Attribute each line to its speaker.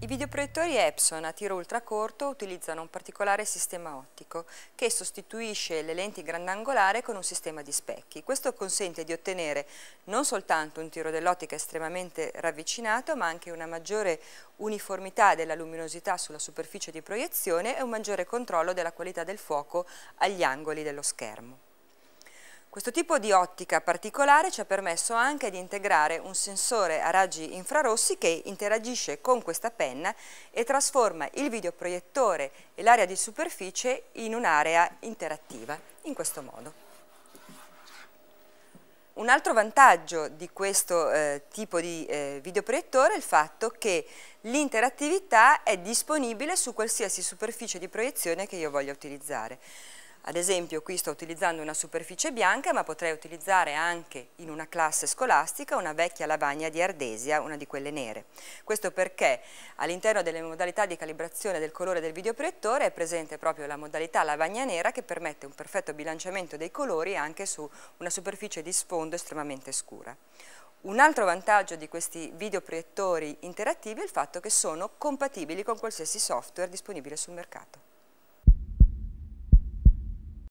Speaker 1: I videoproiettori Epson a tiro ultracorto utilizzano un particolare sistema ottico che sostituisce le lenti grandangolare con un sistema di specchi. Questo consente di ottenere non soltanto un tiro dell'ottica estremamente ravvicinato ma anche una maggiore uniformità della luminosità sulla superficie di proiezione e un maggiore controllo della qualità del fuoco agli angoli dello schermo. Questo tipo di ottica particolare ci ha permesso anche di integrare un sensore a raggi infrarossi che interagisce con questa penna e trasforma il videoproiettore e l'area di superficie in un'area interattiva, in questo modo. Un altro vantaggio di questo eh, tipo di eh, videoproiettore è il fatto che l'interattività è disponibile su qualsiasi superficie di proiezione che io voglia utilizzare. Ad esempio qui sto utilizzando una superficie bianca ma potrei utilizzare anche in una classe scolastica una vecchia lavagna di ardesia, una di quelle nere. Questo perché all'interno delle modalità di calibrazione del colore del videoproiettore è presente proprio la modalità lavagna nera che permette un perfetto bilanciamento dei colori anche su una superficie di sfondo estremamente scura. Un altro vantaggio di questi videoproiettori interattivi è il fatto che sono compatibili con qualsiasi software disponibile sul mercato.